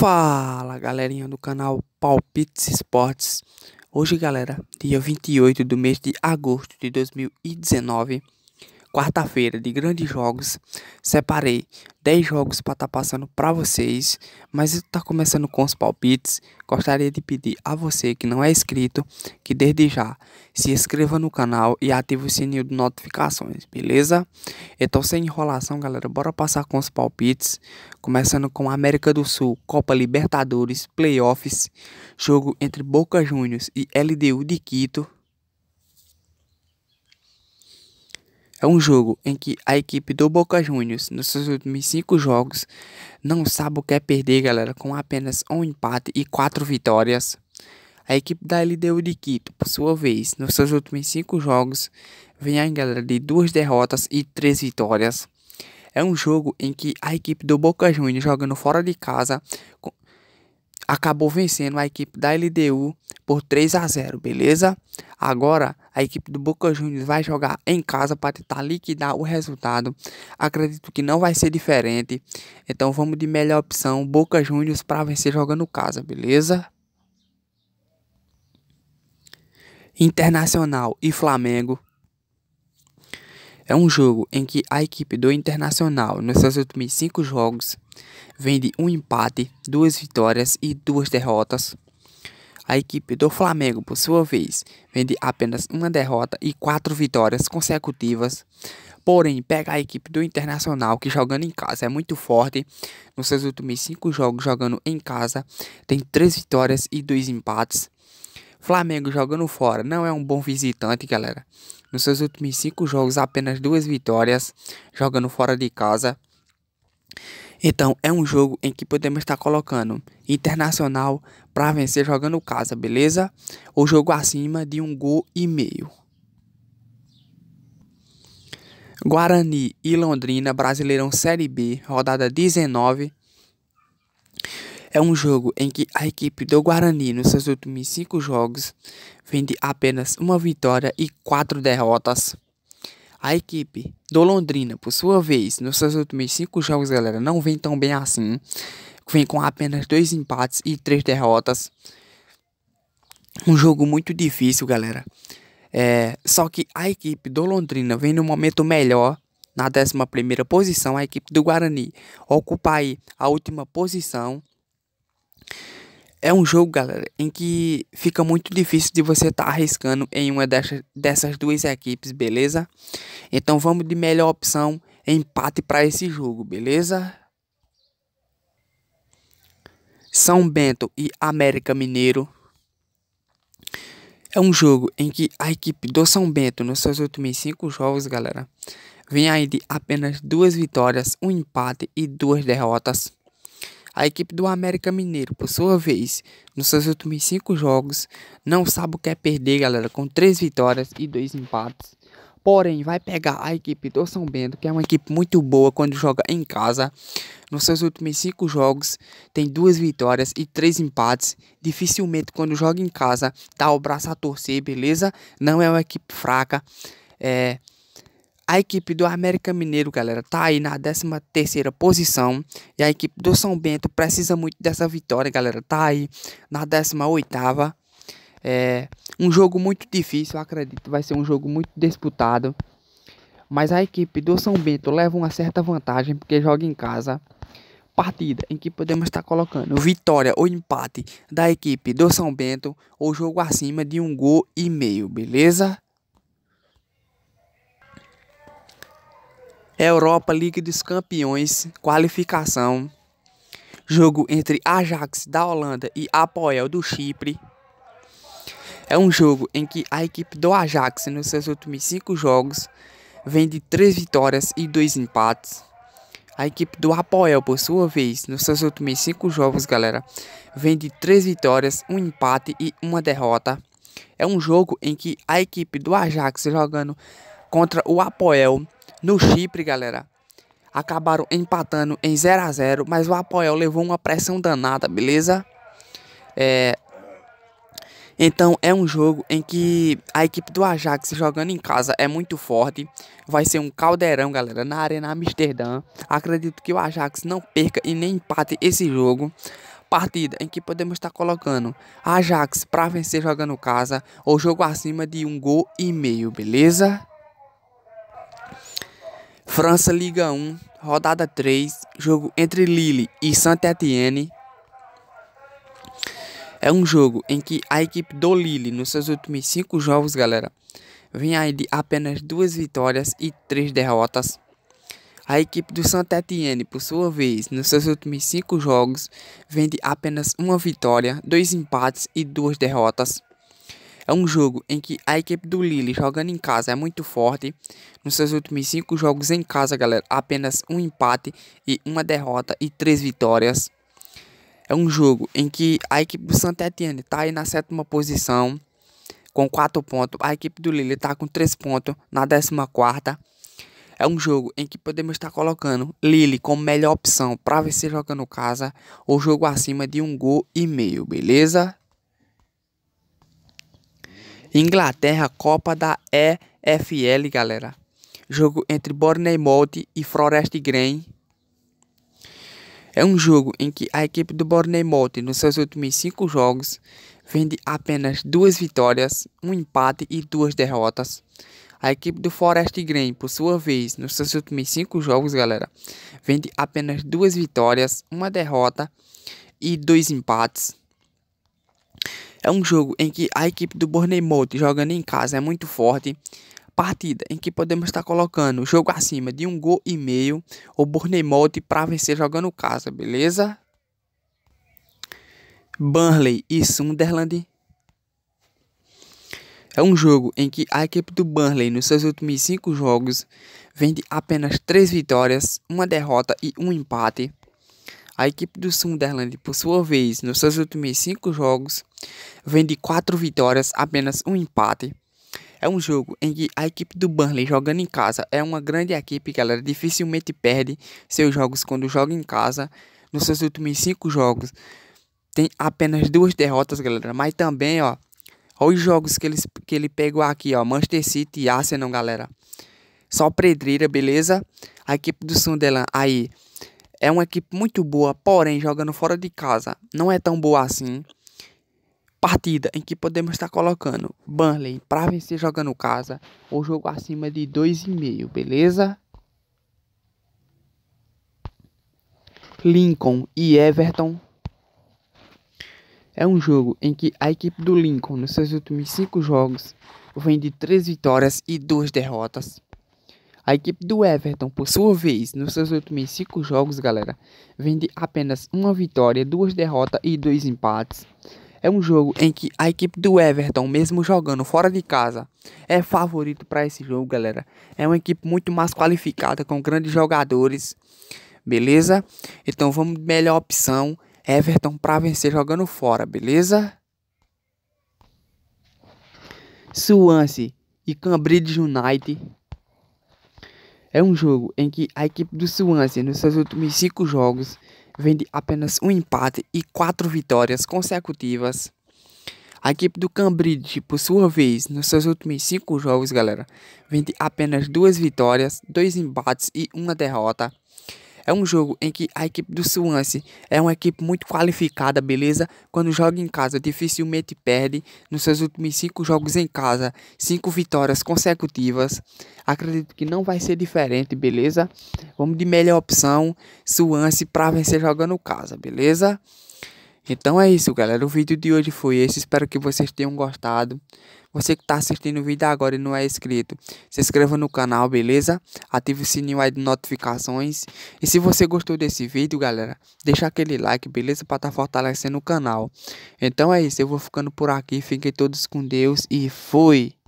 Fala galerinha do canal Palpites Esportes. Hoje, galera, dia 28 do mês de agosto de 2019, quarta-feira de grandes jogos. Separei 10 jogos para estar tá passando para vocês, mas está começando com os palpites. Gostaria de pedir a você que não é inscrito que desde já se inscreva no canal e ative o sininho de notificações, beleza? Então sem enrolação, galera, bora passar com os palpites, começando com América do Sul, Copa Libertadores, Playoffs, jogo entre Boca Juniors e LDU de Quito. É um jogo em que a equipe do Boca Juniors, nos seus últimos 5 jogos, não sabe o que é perder, galera, com apenas um empate e 4 vitórias. A equipe da LDU de Quito, por sua vez, nos seus últimos 5 jogos, vem aí, galera de duas derrotas e 3 vitórias. É um jogo em que a equipe do Boca Juniors jogando fora de casa acabou vencendo a equipe da LDU por 3 a 0, beleza? Agora a equipe do Boca Juniors vai jogar em casa para tentar liquidar o resultado. Acredito que não vai ser diferente. Então vamos de melhor opção Boca Juniors para vencer jogando casa, beleza? Internacional e Flamengo é um jogo em que a equipe do Internacional, nos seus últimos cinco jogos, vem de um empate, duas vitórias e duas derrotas. A equipe do Flamengo, por sua vez, vem de apenas uma derrota e quatro vitórias consecutivas. Porém, pega a equipe do Internacional, que jogando em casa é muito forte. Nos seus últimos cinco jogos jogando em casa, tem três vitórias e dois empates. Flamengo jogando fora não é um bom visitante, galera. Nos seus últimos cinco jogos, apenas duas vitórias jogando fora de casa. Então, é um jogo em que podemos estar colocando internacional para vencer jogando casa, beleza? O jogo acima de um gol e meio. Guarani e Londrina, Brasileirão Série B, rodada 19. É um jogo em que a equipe do Guarani, nos seus últimos cinco jogos, vende apenas uma vitória e quatro derrotas. A equipe do Londrina, por sua vez, nos seus últimos cinco jogos, galera, não vem tão bem assim. Vem com apenas dois empates e três derrotas. Um jogo muito difícil, galera. É, só que a equipe do Londrina vem no momento melhor na 11 posição, a equipe do Guarani ocupa aí a última posição. É um jogo, galera, em que fica muito difícil de você estar tá arriscando em uma dessas, dessas duas equipes, beleza? Então vamos de melhor opção, empate para esse jogo, beleza? São Bento e América Mineiro. É um jogo em que a equipe do São Bento, nos seus últimos cinco jogos, galera, vem aí de apenas duas vitórias, um empate e duas derrotas. A equipe do América Mineiro, por sua vez, nos seus últimos cinco jogos, não sabe o que é perder, galera, com três vitórias e dois empates. Porém, vai pegar a equipe do São Bento, que é uma equipe muito boa quando joga em casa. Nos seus últimos cinco jogos, tem duas vitórias e três empates. Dificilmente, quando joga em casa, dá o braço a torcer, beleza? Não é uma equipe fraca. É, a equipe do América Mineiro, galera, tá aí na 13 terceira posição. E a equipe do São Bento precisa muito dessa vitória, galera. Tá aí na 18 oitava. É um jogo muito difícil, eu acredito. Vai ser um jogo muito disputado. Mas a equipe do São Bento leva uma certa vantagem porque joga em casa. Partida em que podemos estar colocando vitória ou empate da equipe do São Bento ou jogo acima de um gol e meio, beleza? Europa Liga dos Campeões, qualificação. Jogo entre Ajax da Holanda e Apoel do Chipre. É um jogo em que a equipe do Ajax, nos seus últimos cinco jogos, vem de três vitórias e dois empates. A equipe do Apoel, por sua vez, nos seus últimos cinco jogos, galera, vem de três vitórias, um empate e uma derrota. É um jogo em que a equipe do Ajax jogando contra o Apoel no Chipre, galera. Acabaram empatando em 0 a 0 mas o Apoel levou uma pressão danada, beleza? É... Então é um jogo em que a equipe do Ajax jogando em casa é muito forte. Vai ser um caldeirão, galera, na Arena Amsterdã. Acredito que o Ajax não perca e nem empate esse jogo partida em que podemos estar colocando Ajax para vencer jogando casa ou jogo acima de um gol e meio, beleza? França Liga 1, rodada 3, jogo entre Lille e Saint-Étienne. É um jogo em que a equipe do Lille, nos seus últimos 5 jogos, galera, vem aí de apenas duas vitórias e três derrotas. A equipe do Saint-Étienne, por sua vez, nos seus últimos cinco jogos, vende apenas uma vitória, dois empates e duas derrotas. É um jogo em que a equipe do Lille jogando em casa é muito forte. Nos seus últimos 5 jogos em casa, galera, apenas um empate e uma derrota e 3 vitórias. É um jogo em que a equipe do Saint Etienne está aí na sétima posição com 4 pontos. A equipe do Lille está com 3 pontos na décima quarta É um jogo em que podemos estar colocando Lille como melhor opção para vencer jogando casa ou jogo acima de um gol e meio, beleza? Inglaterra, Copa da EFL, galera. Jogo entre Bournemouth e Forest Green. É um jogo em que a equipe do Bournemouth, nos seus últimos cinco jogos, vende apenas duas vitórias, um empate e duas derrotas. A equipe do Forest Green, por sua vez, nos seus últimos cinco jogos, galera, vende apenas duas vitórias, uma derrota e dois empates. É um jogo em que a equipe do Mote jogando em casa é muito forte. Partida em que podemos estar colocando o jogo acima de um gol e meio. O Mote para vencer jogando casa, beleza? Burnley e Sunderland. É um jogo em que a equipe do Burnley, nos seus últimos cinco jogos, vende apenas três vitórias, uma derrota e um empate. A equipe do Sunderland, por sua vez, nos seus últimos cinco jogos, Vem de quatro vitórias, apenas um empate. É um jogo em que a equipe do Burnley jogando em casa é uma grande equipe, galera. Dificilmente perde seus jogos quando joga em casa. Nos seus últimos cinco jogos tem apenas duas derrotas, galera. Mas também, ó, olha os jogos que, eles, que ele pegou aqui, ó. Manchester City e Arsenal, galera. Só pedreira, beleza? A equipe do Sunderland aí é uma equipe muito boa, porém jogando fora de casa não é tão boa assim partida em que podemos estar colocando Burnley para vencer jogando casa ou jogo acima de 2,5, beleza? Lincoln e Everton. É um jogo em que a equipe do Lincoln, nos seus últimos 5 jogos, vem de 3 vitórias e 2 derrotas. A equipe do Everton, por sua vez, nos seus últimos 5 jogos, galera, vende apenas uma vitória, duas derrotas e dois empates. É um jogo em que a equipe do Everton, mesmo jogando fora de casa, é favorito para esse jogo, galera. É uma equipe muito mais qualificada, com grandes jogadores, beleza? Então vamos melhor opção, Everton para vencer jogando fora, beleza? Swansea e Cambridge United é um jogo em que a equipe do Swansea, nos seus últimos cinco jogos, vem de apenas um empate e quatro vitórias consecutivas. A equipe do Cambridge, por sua vez, nos seus últimos cinco jogos, galera, vem de apenas duas vitórias, dois empates e uma derrota. É um jogo em que a equipe do Swansea é uma equipe muito qualificada, beleza? Quando joga em casa, dificilmente perde. Nos seus últimos cinco jogos em casa, cinco vitórias consecutivas. Acredito que não vai ser diferente, beleza? Vamos de melhor opção, Swansea, para vencer jogando casa, beleza? Então é isso, galera. O vídeo de hoje foi esse. Espero que vocês tenham gostado. Você que está assistindo o vídeo agora e não é inscrito, se inscreva no canal, beleza? Ative o sininho aí de notificações. E se você gostou desse vídeo, galera, deixa aquele like, beleza? Para estar tá fortalecendo o canal. Então é isso. Eu vou ficando por aqui. Fiquem todos com Deus e fui!